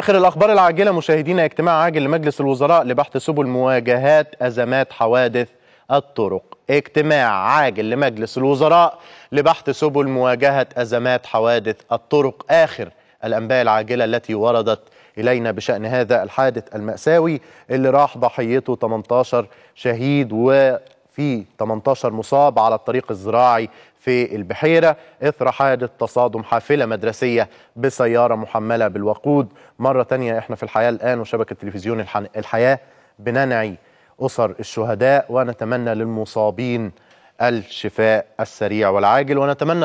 آخر الأخبار العاجلة مشاهدينا اجتماع عاجل لمجلس الوزراء لبحث سبل مواجهات أزمات حوادث الطرق اجتماع عاجل لمجلس الوزراء لبحث سبل مواجهة أزمات حوادث الطرق آخر الأنباء العاجلة التي وردت إلينا بشأن هذا الحادث المأساوي اللي راح ضحيته 18 شهيد و في 18 مصاب على الطريق الزراعي في البحيرة إثر حادث تصادم حافلة مدرسية بسيارة محملة بالوقود مرة تانية إحنا في الحياة الآن وشبكة تلفزيون الحياة بننعي أسر الشهداء ونتمنى للمصابين الشفاء السريع والعاجل ونتمنى